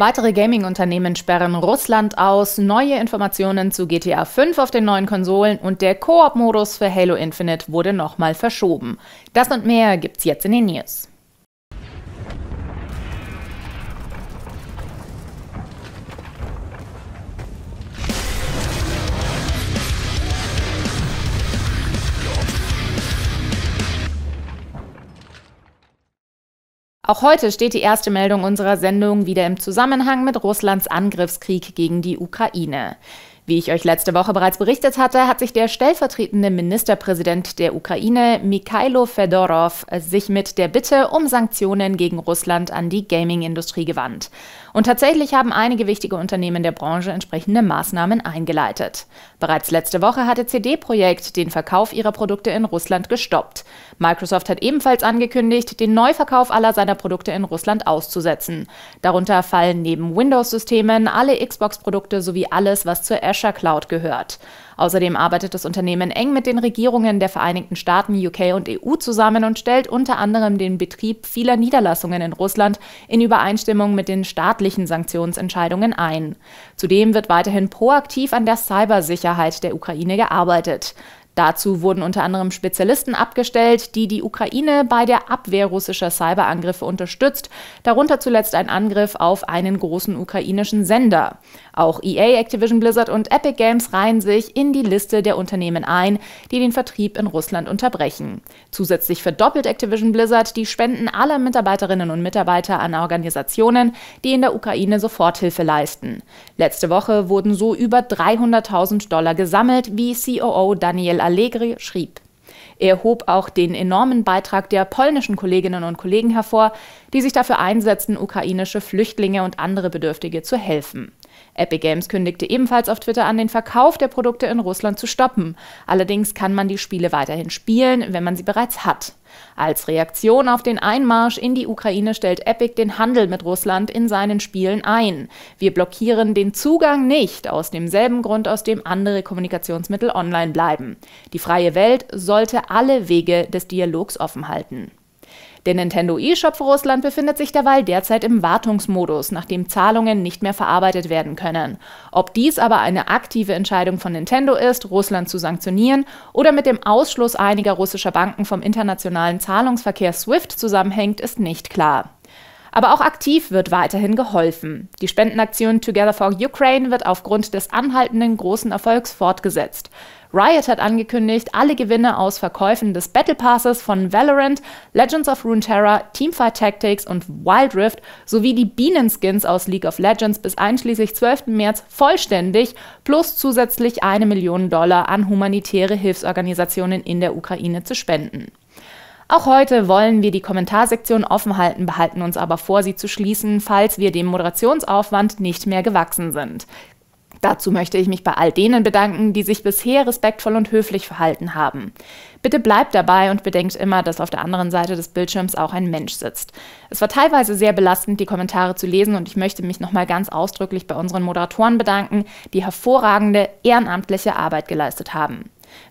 Weitere Gaming-Unternehmen sperren Russland aus, neue Informationen zu GTA 5 auf den neuen Konsolen und der Koop-Modus für Halo Infinite wurde nochmal verschoben. Das und mehr gibt's jetzt in den News. Auch heute steht die erste Meldung unserer Sendung wieder im Zusammenhang mit Russlands Angriffskrieg gegen die Ukraine. Wie ich euch letzte Woche bereits berichtet hatte, hat sich der stellvertretende Ministerpräsident der Ukraine, Mikhailo Fedorov, sich mit der Bitte um Sanktionen gegen Russland an die Gaming-Industrie gewandt. Und tatsächlich haben einige wichtige Unternehmen der Branche entsprechende Maßnahmen eingeleitet. Bereits letzte Woche hatte CD Projekt den Verkauf ihrer Produkte in Russland gestoppt. Microsoft hat ebenfalls angekündigt, den Neuverkauf aller seiner Produkte in Russland auszusetzen. Darunter fallen neben Windows-Systemen alle Xbox-Produkte sowie alles, was zur Azure Azure Cloud gehört. Außerdem arbeitet das Unternehmen eng mit den Regierungen der Vereinigten Staaten, UK und EU zusammen und stellt unter anderem den Betrieb vieler Niederlassungen in Russland in Übereinstimmung mit den staatlichen Sanktionsentscheidungen ein. Zudem wird weiterhin proaktiv an der Cybersicherheit der Ukraine gearbeitet. Dazu wurden unter anderem Spezialisten abgestellt, die die Ukraine bei der Abwehr russischer Cyberangriffe unterstützt, darunter zuletzt ein Angriff auf einen großen ukrainischen Sender. Auch EA, Activision Blizzard und Epic Games reihen sich in die Liste der Unternehmen ein, die den Vertrieb in Russland unterbrechen. Zusätzlich verdoppelt Activision Blizzard die Spenden aller Mitarbeiterinnen und Mitarbeiter an Organisationen, die in der Ukraine Soforthilfe leisten. Letzte Woche wurden so über 300.000 Dollar gesammelt, wie COO Daniel Allegri schrieb. Er hob auch den enormen Beitrag der polnischen Kolleginnen und Kollegen hervor, die sich dafür einsetzten, ukrainische Flüchtlinge und andere Bedürftige zu helfen. Epic Games kündigte ebenfalls auf Twitter an, den Verkauf der Produkte in Russland zu stoppen. Allerdings kann man die Spiele weiterhin spielen, wenn man sie bereits hat. Als Reaktion auf den Einmarsch in die Ukraine stellt Epic den Handel mit Russland in seinen Spielen ein. Wir blockieren den Zugang nicht aus demselben Grund, aus dem andere Kommunikationsmittel online bleiben. Die freie Welt sollte alle Wege des Dialogs offen halten. Der Nintendo eShop für Russland befindet sich derweil derzeit im Wartungsmodus, nachdem Zahlungen nicht mehr verarbeitet werden können. Ob dies aber eine aktive Entscheidung von Nintendo ist, Russland zu sanktionieren oder mit dem Ausschluss einiger russischer Banken vom internationalen Zahlungsverkehr SWIFT zusammenhängt, ist nicht klar. Aber auch aktiv wird weiterhin geholfen. Die Spendenaktion Together for Ukraine wird aufgrund des anhaltenden großen Erfolgs fortgesetzt. Riot hat angekündigt, alle Gewinne aus Verkäufen des Battle Passes von Valorant, Legends of Runeterra, Teamfight Tactics und Wild Rift sowie die Bienenskins aus League of Legends bis einschließlich 12. März vollständig plus zusätzlich eine Million Dollar an humanitäre Hilfsorganisationen in der Ukraine zu spenden. Auch heute wollen wir die Kommentarsektion offen halten, behalten uns aber vor, sie zu schließen, falls wir dem Moderationsaufwand nicht mehr gewachsen sind. Dazu möchte ich mich bei all denen bedanken, die sich bisher respektvoll und höflich verhalten haben. Bitte bleibt dabei und bedenkt immer, dass auf der anderen Seite des Bildschirms auch ein Mensch sitzt. Es war teilweise sehr belastend, die Kommentare zu lesen und ich möchte mich nochmal ganz ausdrücklich bei unseren Moderatoren bedanken, die hervorragende ehrenamtliche Arbeit geleistet haben.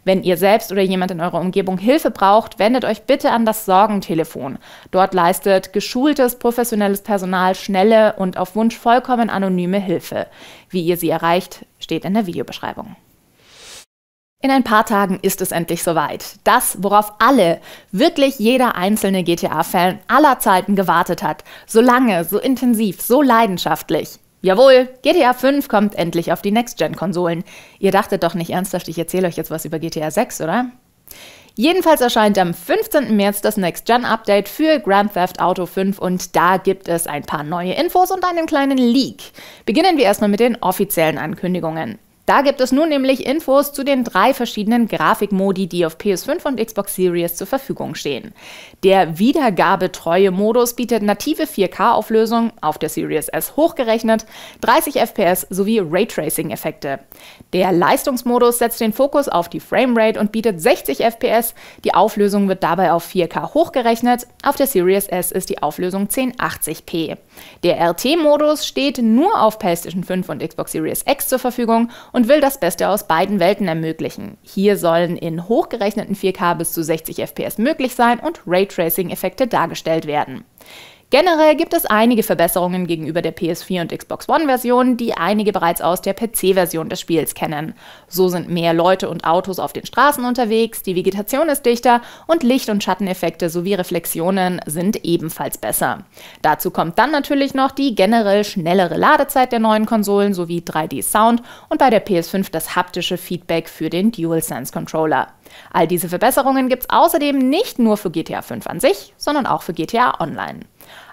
Wenn ihr selbst oder jemand in eurer Umgebung Hilfe braucht, wendet euch bitte an das Sorgentelefon. Dort leistet geschultes, professionelles Personal schnelle und auf Wunsch vollkommen anonyme Hilfe. Wie ihr sie erreicht, steht in der Videobeschreibung. In ein paar Tagen ist es endlich soweit. Das, worauf alle, wirklich jeder einzelne GTA-Fan aller Zeiten gewartet hat. So lange, so intensiv, so leidenschaftlich. Jawohl, GTA 5 kommt endlich auf die Next-Gen-Konsolen. Ihr dachtet doch nicht ernsthaft, ich erzähle euch jetzt was über GTA 6, oder? Jedenfalls erscheint am 15. März das Next-Gen-Update für Grand Theft Auto 5 und da gibt es ein paar neue Infos und einen kleinen Leak. Beginnen wir erstmal mit den offiziellen Ankündigungen. Da gibt es nun nämlich Infos zu den drei verschiedenen Grafikmodi, die auf PS5 und Xbox Series zur Verfügung stehen. Der wiedergabetreue Modus bietet native 4K-Auflösung, auf der Series S hochgerechnet, 30 FPS sowie Raytracing-Effekte. Der Leistungsmodus setzt den Fokus auf die Framerate und bietet 60 FPS, die Auflösung wird dabei auf 4K hochgerechnet, auf der Series S ist die Auflösung 1080p. Der RT-Modus steht nur auf PlayStation 5 und Xbox Series X zur Verfügung und und will das Beste aus beiden Welten ermöglichen. Hier sollen in hochgerechneten 4K bis zu 60 FPS möglich sein und Raytracing-Effekte dargestellt werden. Generell gibt es einige Verbesserungen gegenüber der PS4 und Xbox One-Version, die einige bereits aus der PC-Version des Spiels kennen. So sind mehr Leute und Autos auf den Straßen unterwegs, die Vegetation ist dichter und Licht- und Schatteneffekte sowie Reflexionen sind ebenfalls besser. Dazu kommt dann natürlich noch die generell schnellere Ladezeit der neuen Konsolen sowie 3D-Sound und bei der PS5 das haptische Feedback für den DualSense-Controller. All diese Verbesserungen gibt es außerdem nicht nur für GTA 5 an sich, sondern auch für GTA Online.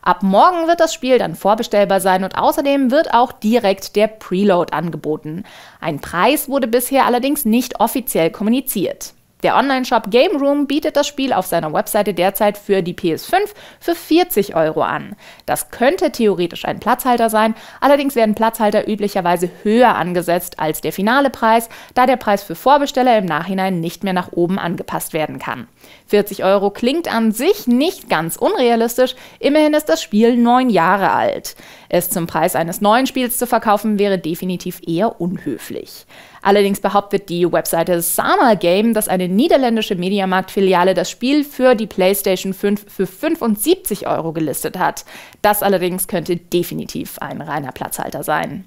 Ab morgen wird das Spiel dann vorbestellbar sein und außerdem wird auch direkt der Preload angeboten. Ein Preis wurde bisher allerdings nicht offiziell kommuniziert. Der Online-Shop Game Room bietet das Spiel auf seiner Webseite derzeit für die PS5 für 40 Euro an. Das könnte theoretisch ein Platzhalter sein, allerdings werden Platzhalter üblicherweise höher angesetzt als der finale Preis, da der Preis für Vorbesteller im Nachhinein nicht mehr nach oben angepasst werden kann. 40 Euro klingt an sich nicht ganz unrealistisch, immerhin ist das Spiel neun Jahre alt. Es zum Preis eines neuen Spiels zu verkaufen wäre definitiv eher unhöflich. Allerdings behauptet die Webseite Sama Game, dass eine niederländische Mediamarkt-Filiale das Spiel für die PlayStation 5 für 75 Euro gelistet hat. Das allerdings könnte definitiv ein reiner Platzhalter sein.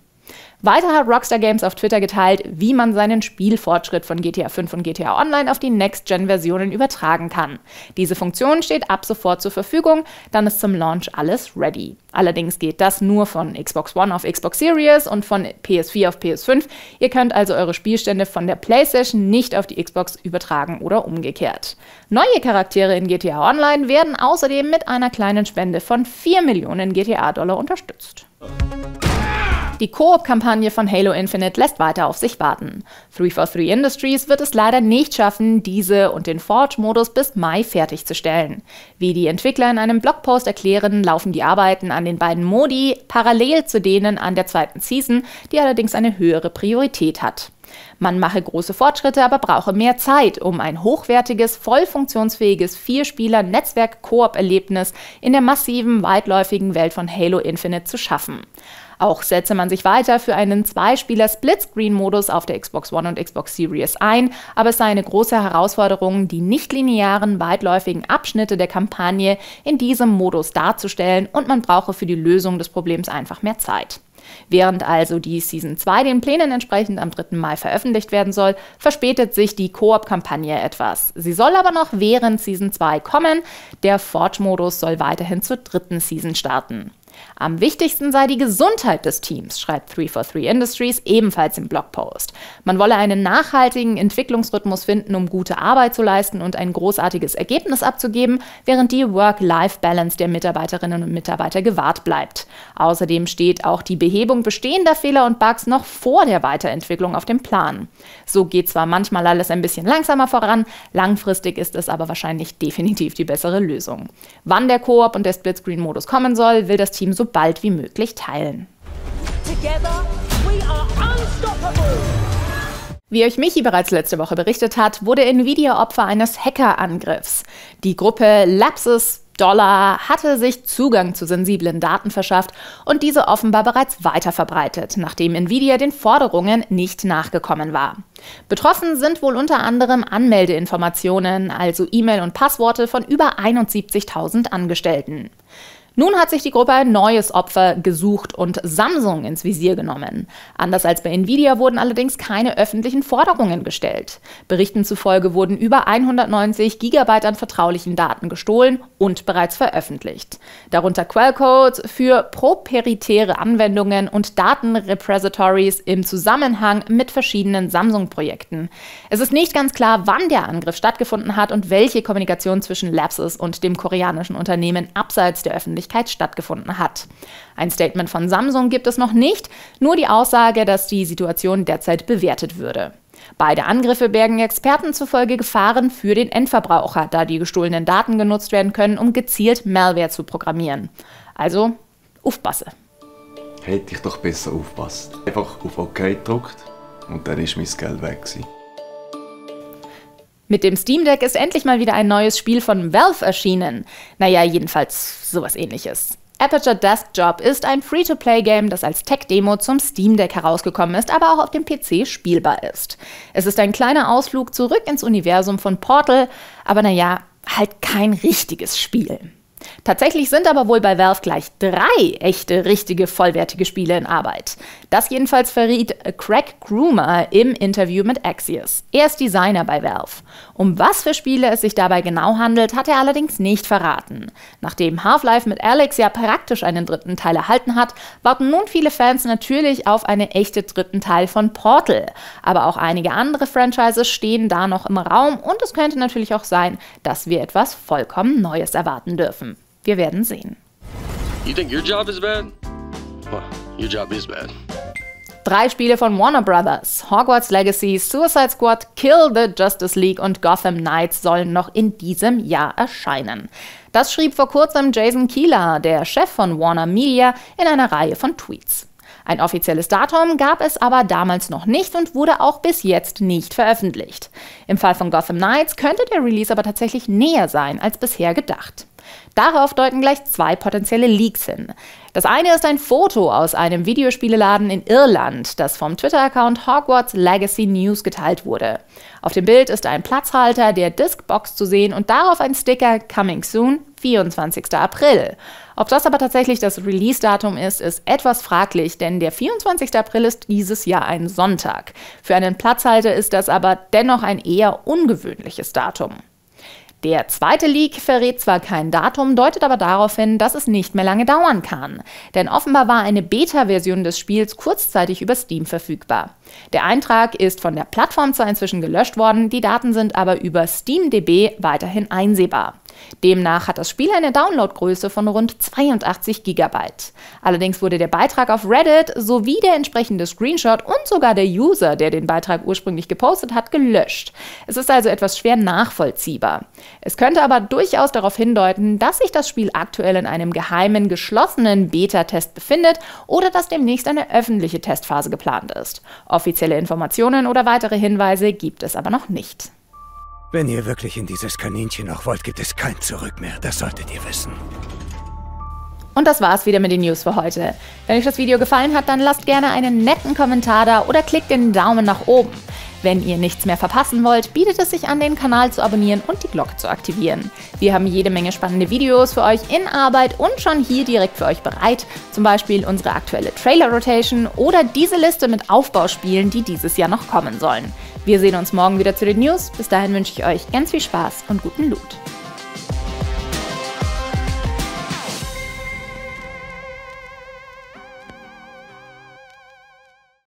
Weiter hat Rockstar Games auf Twitter geteilt, wie man seinen Spielfortschritt von GTA 5 und GTA Online auf die Next-Gen-Versionen übertragen kann. Diese Funktion steht ab sofort zur Verfügung, dann ist zum Launch alles ready. Allerdings geht das nur von Xbox One auf Xbox Series und von PS4 auf PS5. Ihr könnt also eure Spielstände von der PlayStation nicht auf die Xbox übertragen oder umgekehrt. Neue Charaktere in GTA Online werden außerdem mit einer kleinen Spende von 4 Millionen GTA-Dollar unterstützt die Koop-Kampagne von Halo Infinite lässt weiter auf sich warten. 343 Industries wird es leider nicht schaffen, diese und den Forge-Modus bis Mai fertigzustellen. Wie die Entwickler in einem Blogpost erklären, laufen die Arbeiten an den beiden Modi parallel zu denen an der zweiten Season, die allerdings eine höhere Priorität hat. Man mache große Fortschritte, aber brauche mehr Zeit, um ein hochwertiges, voll funktionsfähiges Vierspieler-Netzwerk-Koop-Erlebnis in der massiven, weitläufigen Welt von Halo Infinite zu schaffen. Auch setze man sich weiter für einen Zweispieler-Splitscreen-Modus auf der Xbox One und Xbox Series ein, aber es sei eine große Herausforderung, die nichtlinearen, weitläufigen Abschnitte der Kampagne in diesem Modus darzustellen und man brauche für die Lösung des Problems einfach mehr Zeit. Während also die Season 2 den Plänen entsprechend am 3. Mai veröffentlicht werden soll, verspätet sich die Koop-Kampagne etwas. Sie soll aber noch während Season 2 kommen. Der Forge-Modus soll weiterhin zur dritten Season starten. Am wichtigsten sei die Gesundheit des Teams, schreibt 343 Industries ebenfalls im Blogpost. Man wolle einen nachhaltigen Entwicklungsrhythmus finden, um gute Arbeit zu leisten und ein großartiges Ergebnis abzugeben, während die Work-Life-Balance der Mitarbeiterinnen und Mitarbeiter gewahrt bleibt. Außerdem steht auch die Behebung bestehender Fehler und Bugs noch vor der Weiterentwicklung auf dem Plan. So geht zwar manchmal alles ein bisschen langsamer voran, langfristig ist es aber wahrscheinlich definitiv die bessere Lösung. Wann der Koop und der Splitscreen-Modus kommen soll, will das Team Team so bald wie möglich teilen. Wie euch Michi bereits letzte Woche berichtet hat, wurde Nvidia Opfer eines Hackerangriffs. Die Gruppe Lapsus Dollar hatte sich Zugang zu sensiblen Daten verschafft und diese offenbar bereits weiterverbreitet, nachdem Nvidia den Forderungen nicht nachgekommen war. Betroffen sind wohl unter anderem Anmeldeinformationen, also E-Mail und Passworte von über 71.000 Angestellten. Nun hat sich die Gruppe ein neues Opfer gesucht und Samsung ins Visier genommen. Anders als bei Nvidia wurden allerdings keine öffentlichen Forderungen gestellt. Berichten zufolge wurden über 190 Gigabyte an vertraulichen Daten gestohlen und bereits veröffentlicht. Darunter Quellcodes für proprietäre Anwendungen und Datenrepositories im Zusammenhang mit verschiedenen Samsung-Projekten. Es ist nicht ganz klar, wann der Angriff stattgefunden hat und welche Kommunikation zwischen Lapses und dem koreanischen Unternehmen abseits der Öffentlichkeit Wirklichkeit stattgefunden hat. Ein Statement von Samsung gibt es noch nicht, nur die Aussage, dass die Situation derzeit bewertet würde. Beide Angriffe bergen Experten zufolge Gefahren für den Endverbraucher, da die gestohlenen Daten genutzt werden können, um gezielt Malware zu programmieren. Also aufpasse. Hätte ich doch besser aufpasst. Einfach auf OK gedrückt und dann ist mein Geld weg. Gewesen. Mit dem Steam Deck ist endlich mal wieder ein neues Spiel von Valve erschienen. Naja, jedenfalls sowas ähnliches. Aperture Desk Job ist ein Free-to-Play-Game, das als Tech-Demo zum Steam Deck herausgekommen ist, aber auch auf dem PC spielbar ist. Es ist ein kleiner Ausflug zurück ins Universum von Portal, aber naja, halt kein richtiges Spiel. Tatsächlich sind aber wohl bei Valve gleich drei echte, richtige, vollwertige Spiele in Arbeit. Das jedenfalls verriet Craig Groomer im Interview mit Axios. Er ist Designer bei Valve. Um was für Spiele es sich dabei genau handelt, hat er allerdings nicht verraten. Nachdem Half-Life mit Alex ja praktisch einen dritten Teil erhalten hat, warten nun viele Fans natürlich auf einen echten dritten Teil von Portal. Aber auch einige andere Franchises stehen da noch im Raum und es könnte natürlich auch sein, dass wir etwas vollkommen Neues erwarten dürfen. Wir werden sehen. You think your job is bad? Well, your job is bad. Drei Spiele von Warner Brothers, Hogwarts Legacy, Suicide Squad, Kill the Justice League und Gotham Knights sollen noch in diesem Jahr erscheinen. Das schrieb vor kurzem Jason Keeler, der Chef von Warner Media, in einer Reihe von Tweets. Ein offizielles Datum gab es aber damals noch nicht und wurde auch bis jetzt nicht veröffentlicht. Im Fall von Gotham Knights könnte der Release aber tatsächlich näher sein als bisher gedacht. Darauf deuten gleich zwei potenzielle Leaks hin. Das eine ist ein Foto aus einem Videospieleladen in Irland, das vom Twitter-Account Hogwarts Legacy News geteilt wurde. Auf dem Bild ist ein Platzhalter der Discbox zu sehen und darauf ein Sticker Coming Soon, 24. April. Ob das aber tatsächlich das Release-Datum ist, ist etwas fraglich, denn der 24. April ist dieses Jahr ein Sonntag. Für einen Platzhalter ist das aber dennoch ein eher ungewöhnliches Datum. Der zweite Leak verrät zwar kein Datum, deutet aber darauf hin, dass es nicht mehr lange dauern kann. Denn offenbar war eine Beta-Version des Spiels kurzzeitig über Steam verfügbar. Der Eintrag ist von der Plattform zwar inzwischen gelöscht worden, die Daten sind aber über SteamDB weiterhin einsehbar. Demnach hat das Spiel eine Downloadgröße von rund 82 GB. Allerdings wurde der Beitrag auf Reddit sowie der entsprechende Screenshot und sogar der User, der den Beitrag ursprünglich gepostet hat, gelöscht. Es ist also etwas schwer nachvollziehbar. Es könnte aber durchaus darauf hindeuten, dass sich das Spiel aktuell in einem geheimen, geschlossenen Beta-Test befindet oder dass demnächst eine öffentliche Testphase geplant ist. Offizielle Informationen oder weitere Hinweise gibt es aber noch nicht. Wenn ihr wirklich in dieses Kaninchen auch wollt, gibt es kein Zurück mehr. Das solltet ihr wissen. Und das war's wieder mit den News für heute. Wenn euch das Video gefallen hat, dann lasst gerne einen netten Kommentar da oder klickt den Daumen nach oben. Wenn ihr nichts mehr verpassen wollt, bietet es sich an, den Kanal zu abonnieren und die Glocke zu aktivieren. Wir haben jede Menge spannende Videos für euch in Arbeit und schon hier direkt für euch bereit, zum Beispiel unsere aktuelle Trailer-Rotation oder diese Liste mit Aufbauspielen, die dieses Jahr noch kommen sollen. Wir sehen uns morgen wieder zu den News. Bis dahin wünsche ich euch ganz viel Spaß und guten Loot.